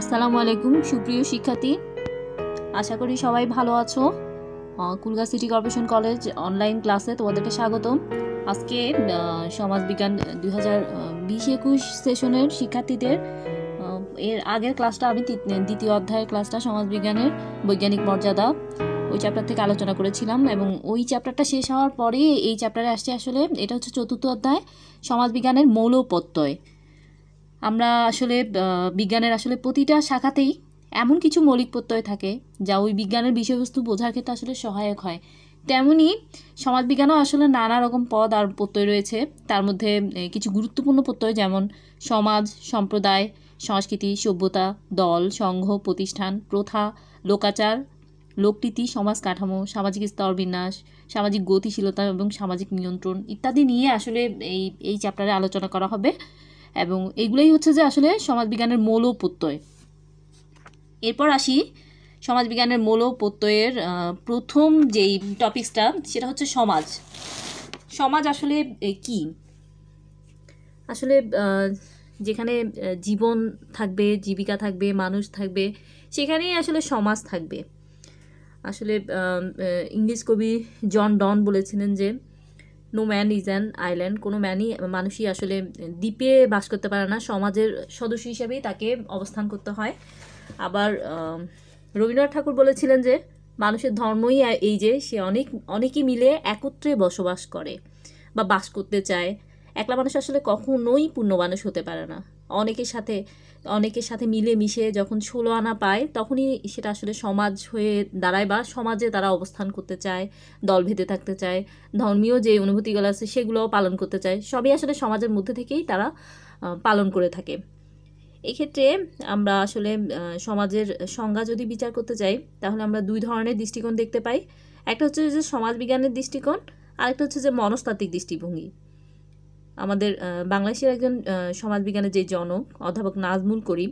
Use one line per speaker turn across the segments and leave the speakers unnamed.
আসসালামু আলাইকুম সুপ্রিয় শিক্ষার্থী আশা করি সবাই ভালো আছো কুলগা সিটি কর্পোরেশন কলেজ অনলাইন ক্লাসে তোমাদেরকে স্বাগতম আজকে সমাজবিজ্ঞান দুই হাজার বিশ একুশ সেশনের শিক্ষার্থীদের এর আগের ক্লাসটা আমি দ্বিতীয় অধ্যায়ের ক্লাসটা সমাজবিজ্ঞানের বৈজ্ঞানিক মর্যাদা ওই চ্যাপ্টার থেকে আলোচনা করেছিলাম এবং ওই চ্যাপ্টারটা শেষ হওয়ার পরে এই চ্যাপ্টারে আসছে আসলে এটা হচ্ছে চতুর্থ অধ্যায় সমাজবিজ্ঞানের মৌলপত্যয় আমরা আসলে বিজ্ঞানের আসলে প্রতিটা শাখাতেই এমন কিছু মৌলিক প্রত্যয় থাকে যা ওই বিজ্ঞানের বিষয়বস্তু বোঝার ক্ষেত্রে আসলে সহায়ক হয় তেমনি সমাজবিজ্ঞানও আসলে নানা রকম পদ আর প্রত্যয় রয়েছে তার মধ্যে কিছু গুরুত্বপূর্ণ প্রত্যয় যেমন সমাজ সম্প্রদায় সংস্কৃতি সভ্যতা দল সংঘ প্রতিষ্ঠান প্রথা লোকাচার লোকরীতি সমাজ কাঠামো সামাজিক স্তর বিন্যাস সামাজিক গতিশীলতা এবং সামাজিক নিয়ন্ত্রণ ইত্যাদি নিয়ে আসলে এই এই চ্যাপ্টারে আলোচনা করা হবে এবং এগুলোই হচ্ছে যে আসলে সমাজবিজ্ঞানের মৌল প্রত্যয় এরপর আসি সমাজবিজ্ঞানের মৌল প্রত্যয়ের প্রথম যেই টপিকসটা সেটা হচ্ছে সমাজ সমাজ আসলে কি আসলে যেখানে জীবন থাকবে জীবিকা থাকবে মানুষ থাকবে সেখানেই আসলে সমাজ থাকবে আসলে ইংলিশ কবি জন ডন বলেছিলেন যে no man is an island কোনো ম্যানই মানুষই আসলে দ্বীপে বাস করতে পারে না সমাজের সদস্য হিসেবেই তাকে অবস্থান করতে হয় আবার রবীন্দ্রনাথ ঠাকুর বলেছিলেন যে মানুষের ধর্মই এই যে সে অনেক অনেকেই মিলে একত্রে বসবাস করে বা বাস করতে চায় একলা মানুষ আসলে কখনোই পূর্ণ মানুষ হতে পারে না অনেকের সাথে অনেকের সাথে মিলে মিশে যখন ষোলো আনা পায় তখনই সেটা আসলে সমাজ হয়ে দাঁড়ায় বা সমাজে তারা অবস্থান করতে চায় দল ভেদে থাকতে চায় ধর্মীয় যে অনুভূতিগুলো আছে সেগুলোও পালন করতে চায় সবই আসলে সমাজের মধ্যে থেকেই তারা পালন করে থাকে এক্ষেত্রে আমরা আসলে সমাজের সংজ্ঞা যদি বিচার করতে চাই তাহলে আমরা দুই ধরনের দৃষ্টিকোণ দেখতে পাই একটা হচ্ছে যে সমাজবিজ্ঞানের দৃষ্টিকোণ আরেকটা হচ্ছে যে মনস্তাত্ত্বিক দৃষ্টিভঙ্গি আমাদের বাংলাদেশের একজন সমাজবিজ্ঞানের যে জনক অধ্যাপক নাজমুল করিম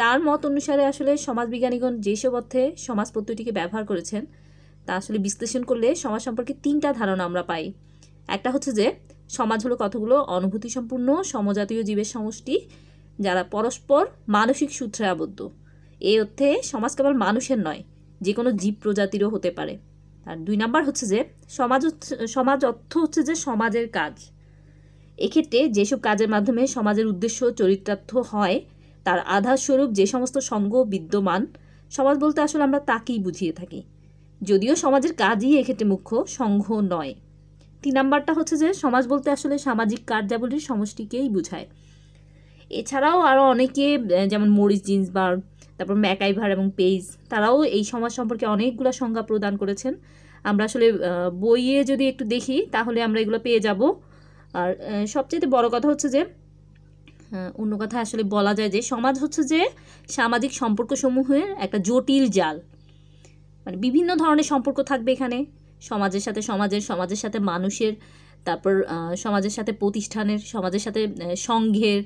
তার মত অনুসারে আসলে সমাজবিজ্ঞানীগণ যেসব অর্থে সমাজ পদ্ধতিকে ব্যবহার করেছেন তা আসলে বিশ্লেষণ করলে সমাজ সম্পর্কে তিনটা ধারণা আমরা পাই একটা হচ্ছে যে সমাজ হলো কতগুলো অনুভূতি সম্পূর্ণ সমজাতীয় জীবের সমষ্টি যারা পরস্পর মানসিক সূত্রে আবদ্ধ এই অর্থে সমাজ কেবল মানুষের নয় যে কোনো জীব প্রজাতিরও হতে পারে আর দুই নাম্বার হচ্ছে যে সমাজ সমাজ অর্থ হচ্ছে যে সমাজের কাজ এক্ষেত্রে যেসব কাজের মাধ্যমে সমাজের উদ্দেশ্য চরিতার্থ হয় তার আধারস্বরূপ যে সমস্ত সঙ্গ বিদ্যমান সমাজ বলতে আসলে আমরা তাকেই বুঝিয়ে থাকি যদিও সমাজের কাজই এক্ষেত্রে মুখ্য সঙ্গ নয় তিন নাম্বারটা হচ্ছে যে সমাজ বলতে আসলে সামাজিক কার্যাবলীর সমষ্টিকেই বোঝায় এছাড়াও আরও অনেকে যেমন মরিস জিন্স বার তারপর ম্যাকাইভার এবং পেইজ তারাও এই সমাজ সম্পর্কে অনেকগুলো সংজ্ঞা প্রদান করেছেন আমরা আসলে বইয়ে যদি একটু দেখি তাহলে আমরা এগুলো পেয়ে যাব আর সবচেয়ে বড় কথা হচ্ছে যে অন্য কথা আসলে বলা যায় যে সমাজ হচ্ছে যে সামাজিক সম্পর্ক সমূহের একটা জটিল জাল মানে বিভিন্ন ধরনের সম্পর্ক থাকবে এখানে সমাজের সাথে সমাজের সমাজের সাথে মানুষের তারপর সমাজের সাথে প্রতিষ্ঠানের সমাজের সাথে সংঘের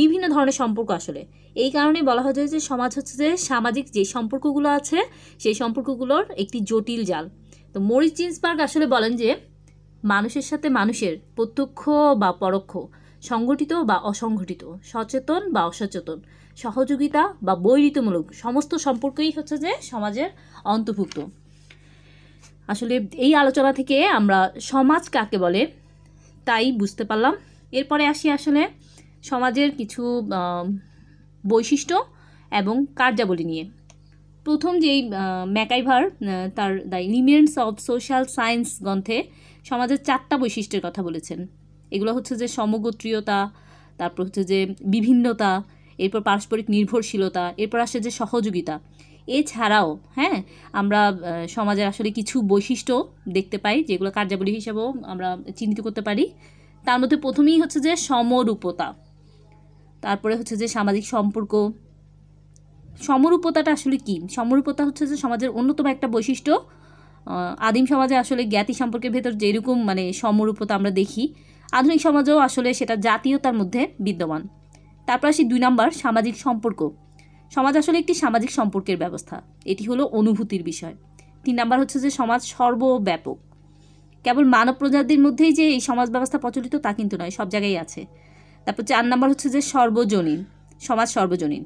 বিভিন্ন ধরনের সম্পর্ক আসলে এই কারণে বলা হয়েছে যে সমাজ হচ্ছে যে সামাজিক যে সম্পর্কগুলো আছে সেই সম্পর্কগুলোর একটি জটিল জাল তো মরিচ জিন্সবার্গ আসলে বলেন যে মানুষের সাথে মানুষের প্রত্যক্ষ বা পরোক্ষ সংগঠিত বা অসংগঠিত সচেতন বা অসচেতন সহযোগিতা বা বৈরিতমূলক সমস্ত সম্পর্কই হচ্ছে যে সমাজের অন্তর্ভুক্ত আসলে এই আলোচনা থেকে আমরা সমাজ কাকে বলে তাই বুঝতে পারলাম এরপরে আসি আসলে সমাজের কিছু বৈশিষ্ট্য এবং কার্যাবলী নিয়ে প্রথম যেই ম্যাকাইভার তার the elements of social science গ্রন্থে সমাজের চারটা বৈশিষ্ট্যের কথা বলেছেন এগুলো হচ্ছে যে সমগোত্রীয়তা তারপর হচ্ছে যে বিভিন্নতা এরপর পারস্পরিক নির্ভরশীলতা এরপর আসে যে সহযোগিতা এছাড়াও হ্যাঁ আমরা সমাজের আসলে কিছু বৈশিষ্ট্য দেখতে পাই যেগুলো কার্যাবলী হিসাবেও আমরা চিহ্নিত করতে পারি তার মধ্যে প্রথমেই হচ্ছে যে সমরূপতা তারপরে হচ্ছে যে সামাজিক সম্পর্ক সমরূপতাটা আসলে কি সমরূপতা হচ্ছে যে সমাজের অন্যতম একটা বৈশিষ্ট্য আদিম সমাজে আসলে জ্ঞাতি সম্পর্কের ভেতর যেরকম মানে সমরূপতা আমরা দেখি আধুনিক সমাজেও আসলে সেটা জাতীয়তার মধ্যে বিদ্যমান তারপর আসি দুই নম্বর সামাজিক সম্পর্ক সমাজ আসলে একটি সামাজিক সম্পর্কের ব্যবস্থা এটি হলো অনুভূতির বিষয় তিন নাম্বার হচ্ছে যে সমাজ সর্বব্যাপক কেবল মানব প্রজাতির মধ্যেই যে এই সমাজ ব্যবস্থা প্রচলিত তা কিন্তু নয় সব জায়গায় আছে তারপর চার নাম্বার হচ্ছে যে সর্বজনীন সমাজ সর্বজনীন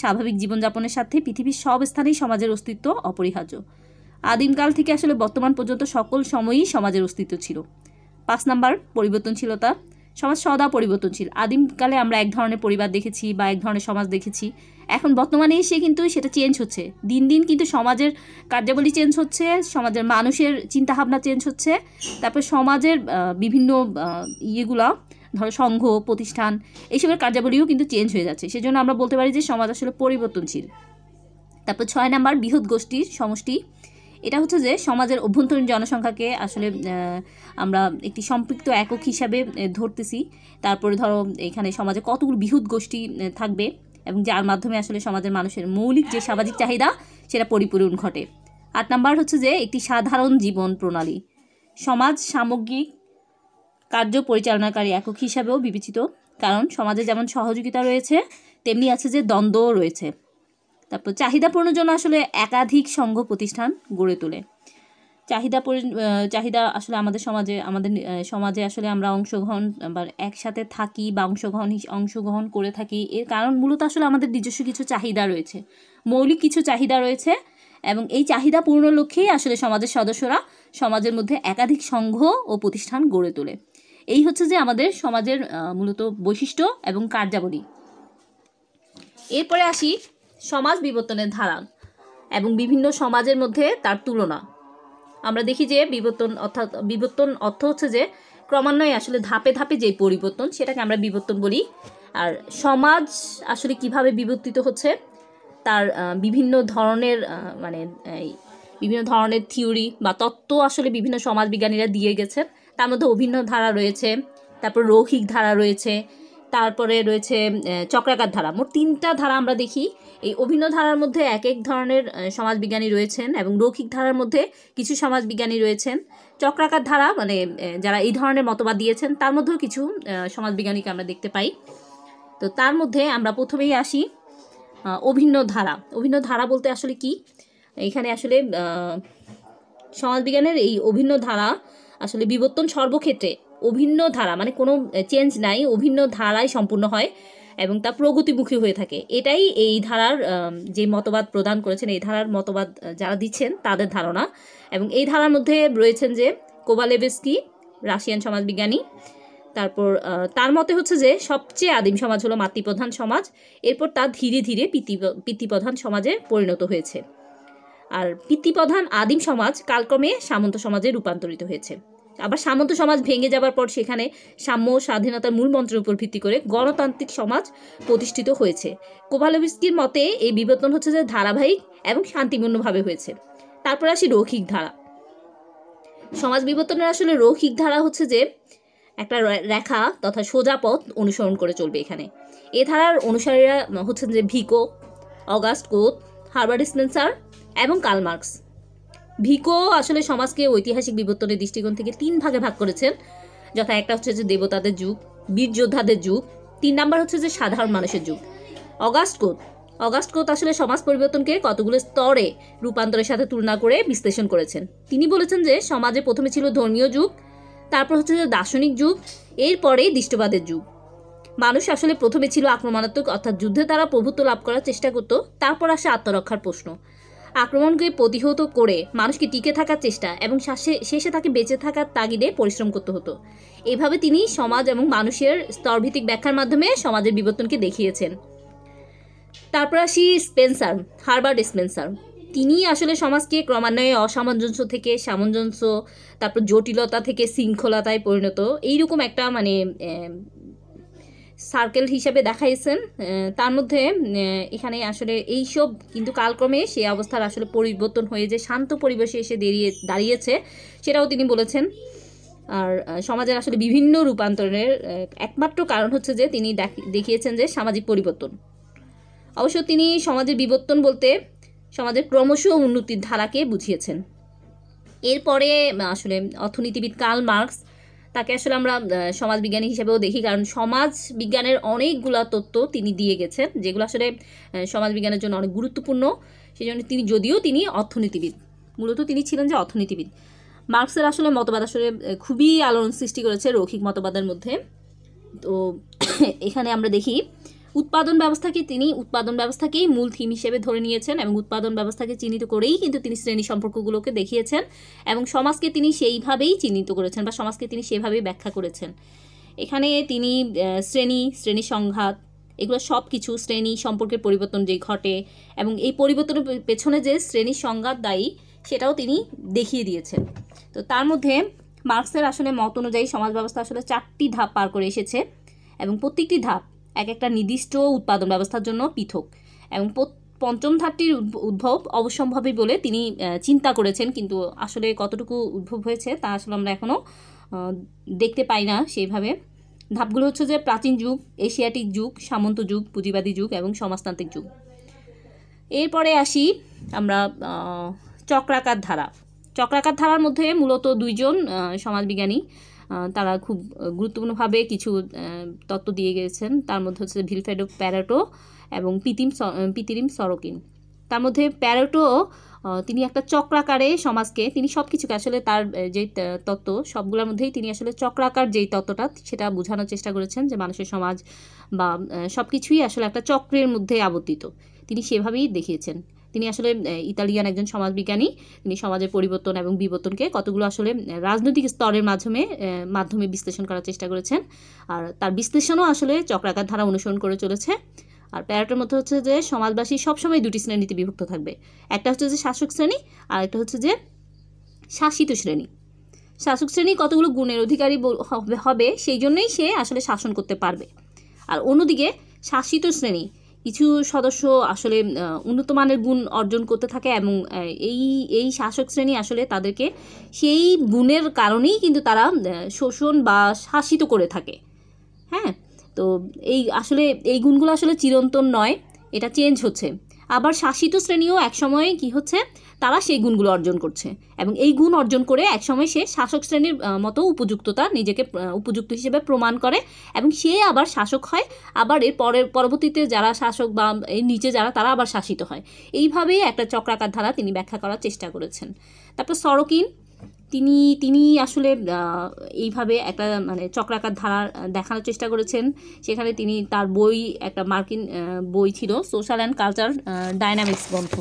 স্বাভাবিক জীবনযাপনের সাথে পৃথিবীর সব স্থানেই সমাজের অস্তিত্ব অপরিহার্য আদিমকাল থেকে আসলে বর্তমান পর্যন্ত সকল সময়ই সমাজের অস্তিত্ব ছিল পাঁচ নাম্বার পরিবর্তনশীলতা সমাজ সদা পরিবর্তনশীল আদিমকালে আমরা এক ধরনের পরিবার দেখেছি বা এক ধরনের সমাজ দেখেছি এখন বর্তমানে এসে কিন্তু সেটা চেঞ্জ হচ্ছে দিন দিন কিন্তু সমাজের কার্যাবলী চেঞ্জ হচ্ছে সমাজের মানুষের চিন্তাভাবনা চেঞ্জ হচ্ছে তারপর সমাজের বিভিন্ন ইয়েগুলা ধরো সংঘ প্রতিষ্ঠান এইসবের কার্যাবলীও কিন্তু চেঞ্জ হয়ে যাচ্ছে সেজন্য আমরা বলতে পারি যে সমাজ আসলে পরিবর্তনশীল তারপর ছয় নাম্বার বৃহৎ গোষ্ঠীর সমষ্টি এটা হচ্ছে যে সমাজের অভ্যন্তরীণ জনসংখ্যাকে আসলে আমরা একটি সম্পৃক্ত একক হিসাবে ধরতেছি তারপরে ধরো এখানে সমাজে কতগুলো বিহুত গোষ্ঠী থাকবে এবং যার মাধ্যমে আসলে সমাজের মানুষের মৌলিক যে সামাজিক চাহিদা সেটা পরিপূরণ ঘটে আট নাম্বার হচ্ছে যে একটি সাধারণ জীবন প্রণালী সমাজ সামগ্রিক কার্য পরিচালনাকারী একক হিসাবেও বিবেচিত কারণ সমাজে যেমন সহযোগিতা রয়েছে তেমনি আছে যে দ্বন্দ্বও রয়েছে তারপর চাহিদা পূরণের জন্য আসলে একাধিক সংঘ প্রতিষ্ঠান গড়ে তোলে চাহিদা চাহিদা আসলে আমাদের সমাজে আমাদের সমাজে আসলে আমরা অংশগ্রহণ বা একসাথে থাকি বা অংশগ্রহণ অংশগ্রহণ করে থাকি এর কারণ মূলত আসলে আমাদের নিজস্ব কিছু চাহিদা রয়েছে মৌলিক কিছু চাহিদা রয়েছে এবং এই চাহিদা পূর্ণ লক্ষ্যেই আসলে সমাজের সদস্যরা সমাজের মধ্যে একাধিক সংঘ ও প্রতিষ্ঠান গড়ে তোলে এই হচ্ছে যে আমাদের সমাজের মূলত বৈশিষ্ট্য এবং কার্যাবলী এরপরে আসি সমাজ বিবর্তনের ধারা এবং বিভিন্ন সমাজের মধ্যে তার তুলনা আমরা দেখি যে বিবর্তন অর্থাৎ বিবর্তন অর্থ হচ্ছে যে ক্রমান্বয়ে আসলে ধাপে ধাপে যে পরিবর্তন সেটাকে আমরা বিবর্তন বলি আর সমাজ আসলে কিভাবে বিবর্তিত হচ্ছে তার বিভিন্ন ধরনের মানে বিভিন্ন ধরনের থিওরি বা তত্ত্ব আসলে বিভিন্ন সমাজবিজ্ঞানীরা দিয়ে গেছেন তার মধ্যে অভিন্ন ধারা রয়েছে তারপর রৌহিক ধারা রয়েছে তারপরে রয়েছে চক্রাকার ধারা মোট তিনটা ধারা আমরা দেখি এই অভিন্ন ধারার মধ্যে এক এক ধরনের সমাজবিজ্ঞানী রয়েছেন এবং রৌখিক ধারার মধ্যে কিছু সমাজবিজ্ঞানী রয়েছেন চক্রাকার ধারা মানে যারা এই ধরনের মতবাদ দিয়েছেন তার মধ্যেও কিছু সমাজবিজ্ঞানীকে আমরা দেখতে পাই তো তার মধ্যে আমরা প্রথমেই আসি অভিন্ন ধারা অভিন্ন ধারা বলতে আসলে কি এখানে আসলে সমাজবিজ্ঞানের এই অভিন্ন ধারা আসলে বিবর্তন সর্বক্ষেত্রে অভিন্ন ধারা মানে কোনো চেঞ্জ নাই অভিন্ন ধারায় সম্পূর্ণ হয় এবং তা প্রগতিমুখী হয়ে থাকে এটাই এই ধারার যে মতবাদ প্রদান করেছেন এই ধারার মতবাদ যারা দিচ্ছেন তাদের ধারণা এবং এই ধারার মধ্যে রয়েছেন যে কোবালেভেস্কি রাশিয়ান সমাজবিজ্ঞানী তারপর তার মতে হচ্ছে যে সবচেয়ে আদিম সমাজ হলো মাতৃপ্রধান সমাজ এরপর তা ধীরে ধীরে পিতৃপ্রধান সমাজে পরিণত হয়েছে আর পিতৃপ্রধান আদিম সমাজ কালক্রমে সামন্ত সমাজে রূপান্তরিত হয়েছে আবার সামন্ত সমাজ ভেঙে যাবার পর সেখানে সাম্য স্বাধীনতার মূল মন্ত্রের উপর ভিত্তি করে গণতান্ত্রিক সমাজ প্রতিষ্ঠিত হয়েছে কোভালোভিস্কির মতে এই বিবর্তন হচ্ছে যে ধারাবাহিক এবং শান্তিপূর্ণভাবে হয়েছে তারপর আসি রৌখিক ধারা সমাজ বিবর্তনের আসলে রৌখিক ধারা হচ্ছে যে একটা রেখা তথা সোজা পথ অনুসরণ করে চলবে এখানে এ ধারার অনুসারীরা হচ্ছেন যে Vico Auguste Comte Herbert Spencer এবং কার্ল মার্কস ভিকো আসলে সমাজকে ঐতিহাসিক বিবর্তনের দৃষ্টিকোণ থেকে তিন ভাগে ভাগ করেছেন যথা একটা হচ্ছে যে দেবতাদের যুগ বীর যোদ্ধাদের যুগ তিন নাম্বার হচ্ছে যে সাধারণ মানুষের যুগ অগাস্ট কোত অগাস্ট কোত আসলে সমাজ পরিবর্তনকে কতগুলো স্তরে রূপান্তরের সাথে তুলনা করে বিশ্লেষণ করেছেন তিনি বলেছেন যে সমাজে প্রথমে ছিল ধর্মীয় যুগ তারপর হচ্ছে যে দার্শনিক যুগ এরপরে দৃষ্টবাদের যুগ মানুষ আসলে প্রথমে ছিল আক্রমণাত্মক অর্থাৎ যুদ্ধে তারা প্রভুত্ব লাভ করার চেষ্টা করত তারপর আসে আত্মরক্ষার প্রশ্ন আক্রমণকে প্রতিহত করে মানুষকে টিকে থাকার চেষ্টা এবং শেষে তাকে বেঁচে থাকার তাগিদে পরিশ্রম করতে হতো এভাবে তিনি সমাজ এবং মানুষের স্তরভিত্তিক ব্যাখ্যার মাধ্যমে সমাজের বিবর্তনকে দেখিয়েছেন তারপর আসি স্পেন্সার হার্বার্ট স্পেন্সার তিনি আসলে সমাজকে ক্রমান্বয়ে অসামঞ্জস্য থেকে সামঞ্জস্য তারপর জটিলতা থেকে শৃঙ্খলতায় পরিণত এইরকম একটা মানে সার্কেল হিসাবে দেখাইছেন তার মধ্যে এখানে আসলে এই সব কিন্তু কালক্রমে সেই অবস্থার আসলে পরিবর্তন হয়ে যে শান্ত পরিবেশে এসে দাঁড়িয়ে দাঁড়িয়েছে সেটাও তিনি বলেছেন আর সমাজের আসলে বিভিন্ন রূপান্তরের একমাত্র কারণ হচ্ছে যে তিনি দেখিয়েছেন যে সামাজিক পরিবর্তন অবশ্য তিনি সমাজের বিবর্তন বলতে সমাজের ক্রমশ উন্নতির ধারাকে বুঝিয়েছেন এরপরে আসলে অর্থনীতিবিদ কার্ল মার্কস তাকে আসলে আমরা সমাজ বিজ্ঞানী হিসেবেও দেখি কারণ সমাজ বিজ্ঞানের অনেকগুলো তত্ত্ব তিনি দিয়ে গেছেন যেগুলো আসলে সমাজ বিজ্ঞানের জন্য অনেক গুরুত্বপূর্ণ সেই জন্য তিনি যদিও তিনি অর্থনীতিবিদ মূলত তিনি ছিলেন যে অর্থনীতিবিদ মার্কসের আসলে মতবাদ আসলে খুবই আলোড়ন সৃষ্টি করেছে রৌখিক মতবাদের মধ্যে তো এখানে আমরা দেখি উৎপাদন ব্যবস্থাকে তিনি উৎপাদন ব্যবস্থাকেই মূল থিম হিসেবে ধরে নিয়েছেন এবং উৎপাদন ব্যবস্থাকে চিহ্নিত করেই কিন্তু তিনি শ্রেণী সম্পর্কগুলোকে দেখিয়েছেন এবং সমাজকে তিনি সেইভাবেই চিহ্নিত করেছেন বা সমাজকে তিনি সেভাবেই ব্যাখ্যা করেছেন এখানে তিনি শ্রেণী শ্রেণী সংঘাত এগুলো সব কিছু শ্রেণী সম্পর্কের পরিবর্তন যে ঘটে এবং এই পরিবর্তনের পেছনে যে শ্রেণী সংঘাত দায়ী সেটাও তিনি দেখিয়ে দিয়েছেন তো তার মধ্যে মার্কসের আসলে মত অনুযায়ী সমাজ ব্যবস্থা আসলে চারটি ধাপ পার করে এসেছে এবং প্রত্যেকটি ধাপ এক একটা নির্দিষ্ট উৎপাদন ব্যবস্থার জন্য পৃথক এবং পঞ্চম ধাপটির উদ্ভব অবসম্ভাবী বলে তিনি চিন্তা করেছেন কিন্তু আসলে কতটুকু উদ্ভব হয়েছে তা আসলে আমরা এখনও দেখতে পাই না সেইভাবে ধাপগুলো হচ্ছে যে প্রাচীন যুগ এশিয়াটিক যুগ সামন্ত যুগ পুঁজিবাদী যুগ এবং সমাজতান্ত্রিক যুগ এরপরে আসি আমরা চক্রাকার ধারা চক্রাকার ধারার মধ্যে মূলত দুইজন সমাজবিজ্ঞানী তারা খুব গুরুত্বপূর্ণভাবে কিছু তত্ত্ব দিয়ে গেছেন তার মধ্যে হচ্ছে ভিলফেডো প্যারাটো এবং পিতিম পিতিরিম সরকিন তার মধ্যে প্যারাটো তিনি একটা চক্রাকারে সমাজকে তিনি সব কিছুকে আসলে তার যে তত্ত্ব সবগুলোর মধ্যেই তিনি আসলে চক্রাকার যেই তত্ত্বটা সেটা বোঝানোর চেষ্টা করেছেন যে মানুষের সমাজ বা সব কিছুই আসলে একটা চক্রের মধ্যে আবর্তিত তিনি সেভাবেই দেখিয়েছেন তিনি আসলে ইতালিয়ান একজন সমাজবিজ্ঞানী তিনি সমাজের পরিবর্তন এবং বিবর্তনকে কতগুলো আসলে রাজনৈতিক স্তরের মাধ্যমে মাধ্যমে বিশ্লেষণ করার চেষ্টা করেছেন আর তার বিশ্লেষণও আসলে চক্রাকার ধারা অনুসরণ করে চলেছে আর প্যারাটার মধ্যে হচ্ছে যে সমাজবাসী সবসময় দুটি শ্রেণীতে বিভক্ত থাকবে একটা হচ্ছে যে শাসক শ্রেণী আর একটা হচ্ছে যে শাসিত শ্রেণী শাসক শ্রেণী কতগুলো গুণের অধিকারী হবে সেই জন্যই সে আসলে শাসন করতে পারবে আর অন্যদিকে শাসিত শ্রেণী কিছু সদস্য আসলে উন্নত মানের গুণ অর্জন করতে থাকে এবং এই এই শাসক শ্রেণী আসলে তাদেরকে সেই গুণের কারণেই কিন্তু তারা শোষণ বা শাসিত করে থাকে হ্যাঁ তো এই আসলে এই গুণগুলো আসলে চিরন্তন নয় এটা চেঞ্জ হচ্ছে আবার শাসিত শ্রেণীও একসময়ে কি হচ্ছে তারা সেই গুণগুলো অর্জন করছে এবং এই গুণ অর্জন করে একসময় সে শাসক শ্রেণীর মতো উপযুক্ততা নিজেকে উপযুক্ত হিসেবে প্রমাণ করে এবং সে আবার শাসক হয় আবার এর পরের পরবর্তীতে যারা শাসক বা এর নিচে যারা তারা আবার শাসিত হয় এইভাবেই একটা চক্রাকার ধারা তিনি ব্যাখ্যা করার চেষ্টা করেছেন তারপর সরকিন তিনি তিনি আসলে এইভাবে একটা মানে চক্রাকার ধারা দেখানোর চেষ্টা করেছেন সেখানে তিনি তার বই একটা মার্কিন বই ছিল সোশ্যাল অ্যান্ড কালচার ডায়নামিক্স গ্রন্থ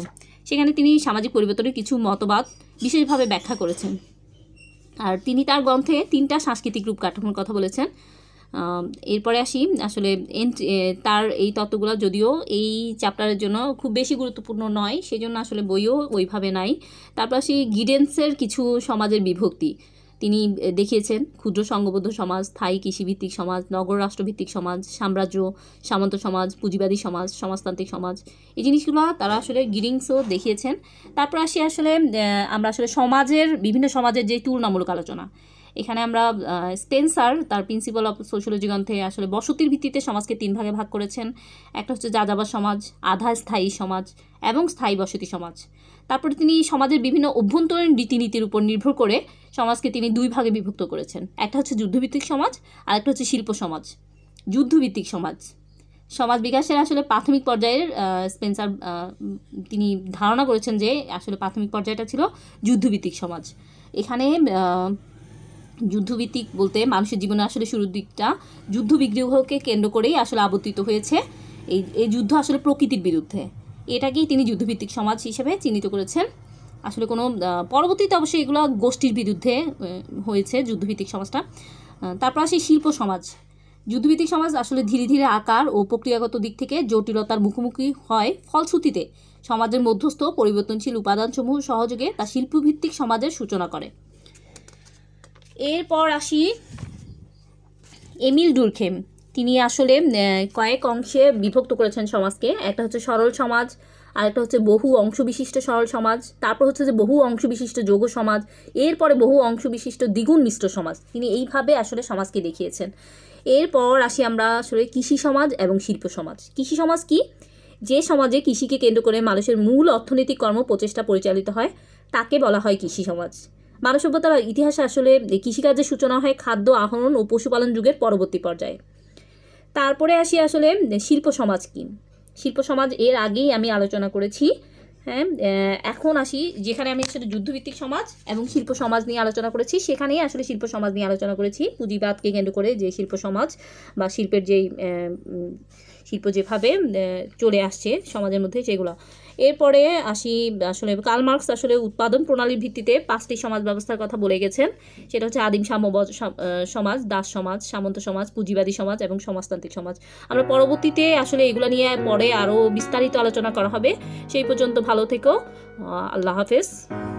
সেখানে তিনি সামাজিক পরিবর্তনের কিছু মতবাদ বিশেষভাবে ব্যাখ্যা করেছেন আর তিনি তার গ্রন্থে তিনটা সাংস্কৃতিক রূপ কাঠামোর কথা বলেছেন এরপরে আসি আসলে তার এই তত্ত্বগুলো যদিও এই চ্যাপ্টারের জন্য খুব বেশি গুরুত্বপূর্ণ নয় সেজন্য আসলে বইও ওইভাবে নাই তারপর আসি গিডেন্সের কিছু সমাজের বিভক্তি তিনি দেখিয়েছেন ক্ষুদ্র সংঘবদ্ধ সমাজ স্থায়ী কৃষিভিত্তিক সমাজ নগর রাষ্ট্রভিত্তিক সমাজ সাম্রাজ্য সামন্ত সমাজ পুঁজিবাদী সমাজ সমাজতান্ত্রিক সমাজ এই জিনিসগুলো তারা আসলে গিরিংসও দেখিয়েছেন তারপর আসি আসলে আমরা আসলে সমাজের বিভিন্ন সমাজের যে তুলনামূলক আলোচনা এখানে আমরা স্পেন্সার তার প্রিন্সিপাল অফ সোশ্যোলজি গ্রন্থে আসলে বসতির ভিত্তিতে সমাজকে তিন ভাগে ভাগ করেছেন একটা হচ্ছে যাযাবর সমাজ আধা স্থায়ী সমাজ এবং স্থায়ী বসতি সমাজ তারপরে তিনি সমাজের বিভিন্ন অভ্যন্তরীণ রীতিনীতির উপর নির্ভর করে সমাজকে তিনি দুই ভাগে বিভক্ত করেছেন একটা হচ্ছে যুদ্ধভিত্তিক সমাজ আর একটা হচ্ছে শিল্প সমাজ যুদ্ধভিত্তিক সমাজ সমাজ বিকাশের আসলে প্রাথমিক পর্যায়ের স্পেন্সার তিনি ধারণা করেছেন যে আসলে প্রাথমিক পর্যায়টা ছিল যুদ্ধভিত্তিক সমাজ এখানে যুদ্ধভিত্তিক বলতে মানুষের জীবনে আসলে শুরুর দিকটা যুদ্ধ বিগ্রহকে কেন্দ্র করেই আসলে আবর্তিত হয়েছে এই এই যুদ্ধ আসলে প্রকৃতির বিরুদ্ধে এটাকেই তিনি যুদ্ধভিত্তিক সমাজ হিসেবে চিহ্নিত করেছেন আসলে কোনো পরবর্তীতে অবশ্যই এগুলো গোষ্ঠীর বিরুদ্ধে হয়েছে যুদ্ধভিত্তিক সমাজটা তারপর আসে শিল্প সমাজ যুদ্ধভিত্তিক সমাজ আসলে ধীরে ধীরে আকার ও প্রক্রিয়াগত দিক থেকে জটিলতার মুখোমুখি হয় ফলশ্রুতিতে সমাজের মধ্যস্থ পরিবর্তনশীল উপাদানসমূহ সহযোগে তা শিল্পভিত্তিক সমাজের সূচনা করে এরপর আসি এমিল ডুরখেম তিনি আসলে কয়েক অংশে বিভক্ত করেছেন সমাজকে একটা হচ্ছে সরল সমাজ আরেকটা হচ্ছে বহু অংশবিশিষ্ট সরল সমাজ তারপর হচ্ছে যে বহু অংশবিশিষ্ট যোগ সমাজ এরপরে বহু অংশবিশিষ্ট দ্বিগুণ মিশ্র সমাজ তিনি এইভাবে আসলে সমাজকে দেখিয়েছেন এরপর আসি আমরা আসলে কৃষি সমাজ এবং শিল্প সমাজ কৃষি সমাজ কি যে সমাজে কৃষিকে কেন্দ্র করে মানুষের মূল অর্থনৈতিক কর্ম প্রচেষ্টা পরিচালিত হয় তাকে বলা হয় কৃষি সমাজ মানব সভ্যতার ইতিহাসে আসলে কৃষিকাজের সূচনা হয় খাদ্য আহরণ ও পশুপালন যুগের পরবর্তী পর্যায়ে তারপরে আসি আসলে শিল্প সমাজ কি শিল্প সমাজ এর আগেই আমি আলোচনা করেছি হ্যাঁ এখন আসি যেখানে আমি আসলে যুদ্ধভিত্তিক সমাজ এবং শিল্প সমাজ নিয়ে আলোচনা করেছি সেখানেই আসলে শিল্প সমাজ নিয়ে আলোচনা করেছি পুঁজিবাদকে কেন্দ্র করে যে শিল্প সমাজ বা শিল্পের যেই শিল্প যেভাবে চলে আসছে সমাজের মধ্যে সেগুলো এরপরে আসি আসলে কার্ল মার্কস আসলে উৎপাদন প্রণালীর ভিত্তিতে পাঁচটি সমাজ ব্যবস্থার কথা বলে গেছেন সেটা হচ্ছে আদিম সাম্য সমাজ দাস সমাজ সামন্ত সমাজ পুঁজিবাদী সমাজ এবং সমাজতান্ত্রিক সমাজ আমরা হ্যাঁ। পরবর্তীতে আসলে এগুলো নিয়ে পরে আরও বিস্তারিত আলোচনা করা হবে সেই পর্যন্ত ভালো থেকো আল্লাহ হাফেজ